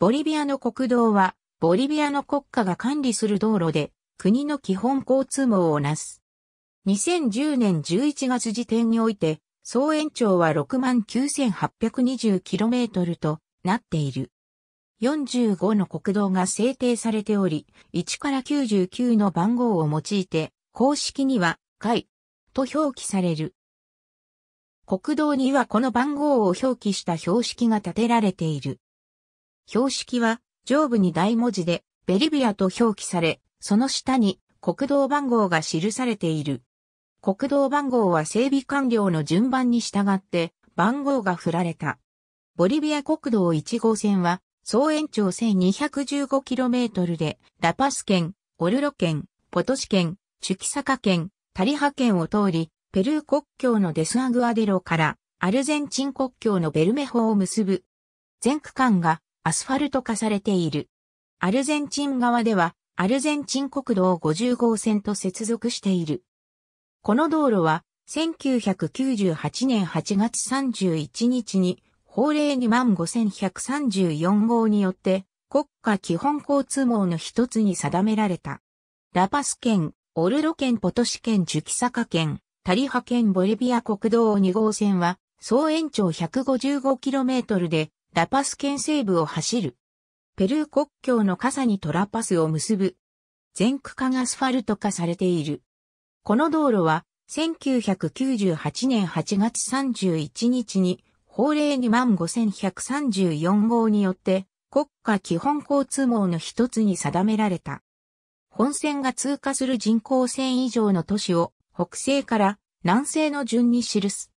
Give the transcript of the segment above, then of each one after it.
ボリビアの国道は、ボリビアの国家が管理する道路で、国の基本交通網をなす。2010年11月時点において、総延長は 69,820km となっている。45の国道が制定されており、1から99の番号を用いて、公式には、回と表記される。国道にはこの番号を表記した標識が立てられている。標識は上部に大文字でベリビアと表記され、その下に国道番号が記されている。国道番号は整備完了の順番に従って番号が振られた。ボリビア国道1号線は総延長 1215km でラパス県、オルロ県、ポトシ県、チュキサカ県、タリハ県を通り、ペルー国境のデスアグアデロからアルゼンチン国境のベルメホを結ぶ。全区間がアスファルト化されている。アルゼンチン側では、アルゼンチン国道50号線と接続している。この道路は、1998年8月31日に、法令2万5134号によって、国家基本交通網の一つに定められた。ラパス県、オルロ県ポトシ県ジュキサカ県、タリハ県ボリビア国道2号線は、総延長 155km で、ラパス県西部を走る。ペルー国境の傘にトラパスを結ぶ。全区間アスファルト化されている。この道路は、1998年8月31日に、法令2万5134号によって、国家基本交通網の一つに定められた。本線が通過する人口線以上の都市を、北西から南西の順に記す。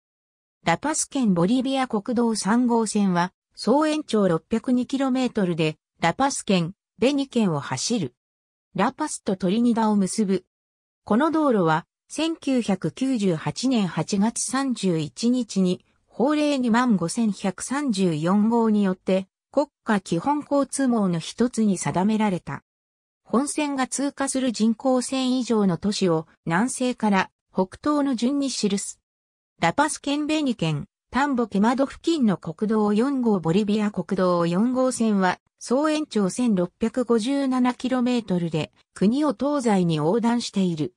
ラパス県ボリビア国道3号線は、総延長 602km で、ラパス県、ベニ県を走る。ラパスとトリニダを結ぶ。この道路は、1998年8月31日に、法令2万5134号によって、国家基本交通網の一つに定められた。本線が通過する人口線以上の都市を南西から北東の順に記す。ラパス県ベニ県、ンボケマド付近の国道4号ボリビア国道4号線は、総延長 1657km で、国を東西に横断している。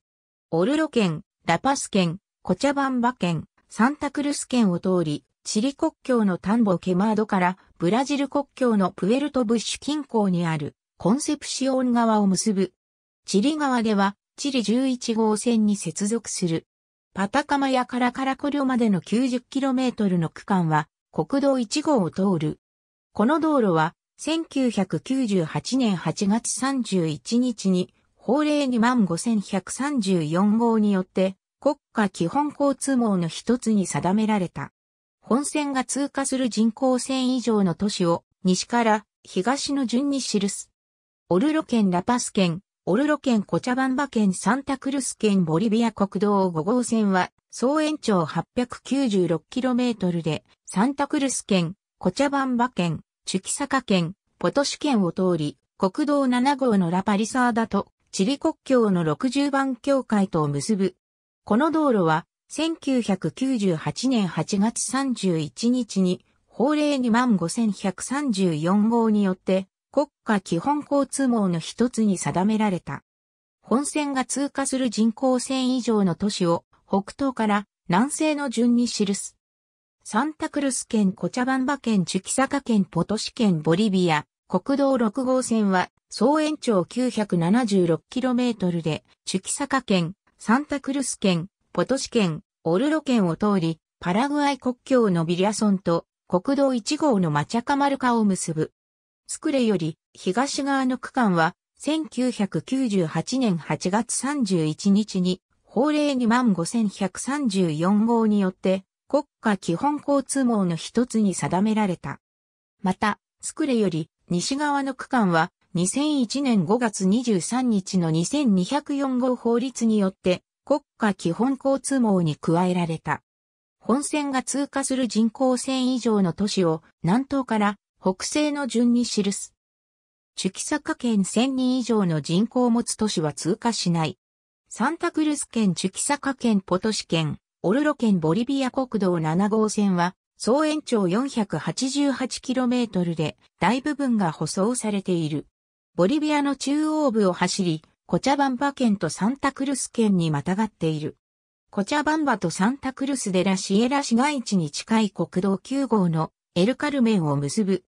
オルロ県、ラパス県、コチャバンバ県、サンタクルス県を通り、チリ国境のンボケマドから、ブラジル国境のプエルトブッシュ近郊にある、コンセプシオン川を結ぶ。チリ川では、チリ11号線に接続する。パタカマヤカラカラコリョまでの 90km の区間は国道1号を通る。この道路は1998年8月31日に法令25134号によって国家基本交通網の一つに定められた。本線が通過する人口1000以上の都市を西から東の順に記す。オルロ県ラパス県、オルロ県コチャバンバ県サンタクルス県ボリビア国道5号線は、総延長 896km で、サンタクルス県、コチャバンバ県、チュキサカ県、ポトシ県を通り、国道7号のラパリサーダと、チリ国境の60番境界とを結ぶ。この道路は、1998年8月31日に、法令25134号によって、国家基本交通網の一つに定められた。本線が通過する人口線以上の都市を北東から南西の順に記す。サンタクルス県コチャバンバ県チュキサカ県ポトシ県ボリビア国道6号線は総延長 976km でチュキサカ県、サンタクルス県、ポトシ県、オルロ県を通りパラグアイ国境のビリアソンと国道1号のマチャカマルカを結ぶ。スクレより東側の区間は1998年8月31日に法令25134号によって国家基本交通網の一つに定められた。また、スクレより西側の区間は2001年5月23日の2204号法律によって国家基本交通網に加えられた。本線が通過する人口線以上の都市を南東から北西の順に記す。チュキサカ県1000人以上の人口を持つ都市は通過しない。サンタクルス県チュキサカ県ポトシ県、オルロ県ボリビア国道7号線は、総延長 488km で大部分が舗装されている。ボリビアの中央部を走り、コチャバンバ県とサンタクルス県にまたがっている。コチャバンバとサンタクルスでラシエラ市街地に近い国道9号のエルカルメンを結ぶ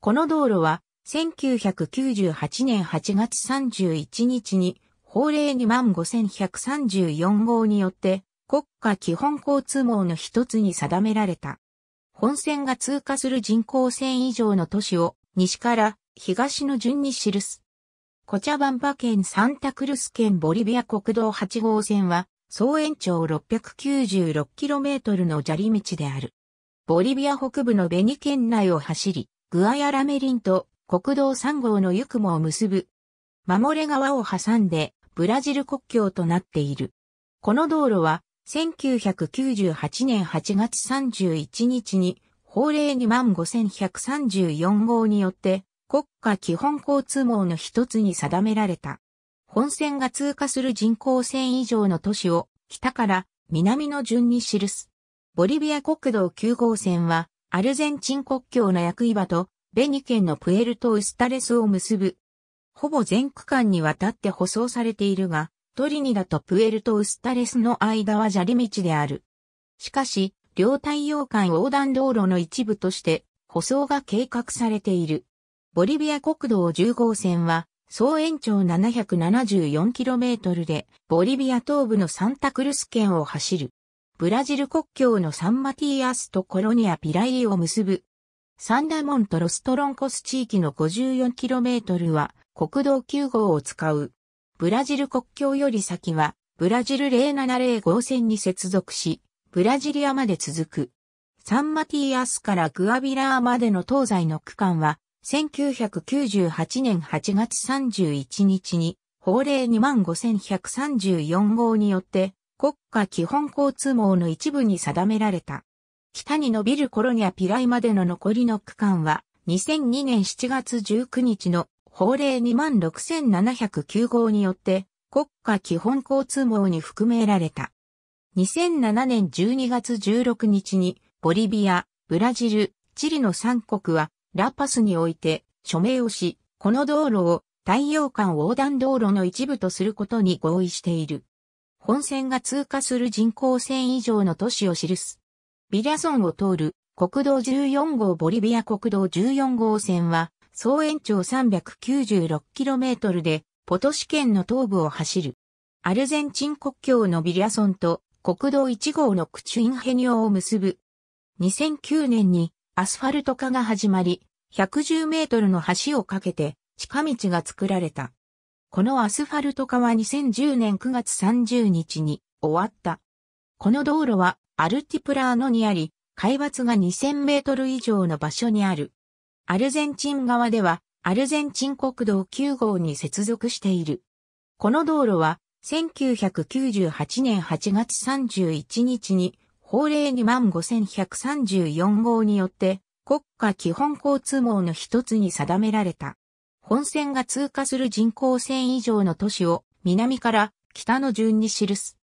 この道路は、1998年8月31日に、法令2万5134号によって、国家基本交通網の一つに定められた。本線が通過する人口線以上の都市を、西から東の順に記す。コチャバンパ県サンタクルス県ボリビア国道8号線は、総延長 696km の砂利道である。ボリビア北部のベニ県内を走り、グアヤラメリンと国道3号のユクモを結ぶ。守れ川を挟んでブラジル国境となっている。この道路は1998年8月31日に法令2万5134号によって国家基本交通網の一つに定められた。本線が通過する人口線以上の都市を北から南の順に記す。ボリビア国道9号線はアルゼンチン国境の役場とベニ県のプエルト・ウスタレスを結ぶ。ほぼ全区間にわたって舗装されているが、トリニダとプエルト・ウスタレスの間は砂利道である。しかし、両太陽間横断道路の一部として舗装が計画されている。ボリビア国道10号線は、総延長 774km で、ボリビア東部のサンタクルス県を走る。ブラジル国境のサンマティアスとコロニアピライを結ぶ。サンダモント・ロストロンコス地域の 54km は国道9号を使う。ブラジル国境より先はブラジル070号線に接続し、ブラジリアまで続く。サンマティアスからグアビラーまでの東西の区間は、1998年8月31日に、法令25,134号によって国家基本交通網の一部に定められた。北に伸びるコロニャピライまでの残りの区間は、2002年7月19日の法令26709号によって国家基本交通網に含められた。2007年12月16日にボリビア、ブラジル、チリの3国はラパスにおいて署名をし、この道路を太陽間横断道路の一部とすることに合意している。本線が通過する人口1000以上の都市を記す。ビリャソンを通る国道14号ボリビア国道14号線は総延長 396km でポト市県の東部を走る。アルゼンチン国境のビリャソンと国道1号のクチュインヘニオを結ぶ。2009年にアスファルト化が始まり、110メートルの橋を架けて近道が作られた。このアスファルト化は2010年9月30日に終わった。この道路はアルティプラーノにあり、海抜が2000メートル以上の場所にある。アルゼンチン側では、アルゼンチン国道9号に接続している。この道路は、1998年8月31日に、法令2万5134号によって、国家基本交通網の一つに定められた。本線が通過する人口1000以上の都市を南から北の順に記す。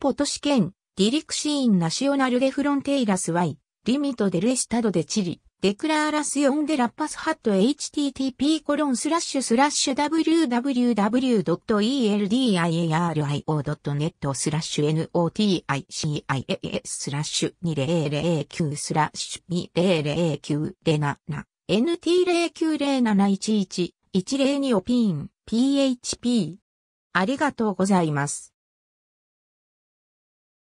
ポトシ県、ディリクシーンナシオナルデフロンテイラスワイ、リミトデルエスタドデチリ、デクラーラスヨンデラッパスハット http コロンスラッシュスラッシュ www.eldiario.net スラッシュ noticis スラッシュ2009スラッシュ200907 NT090711 一例にオピーン、PHP。ありがとうございます。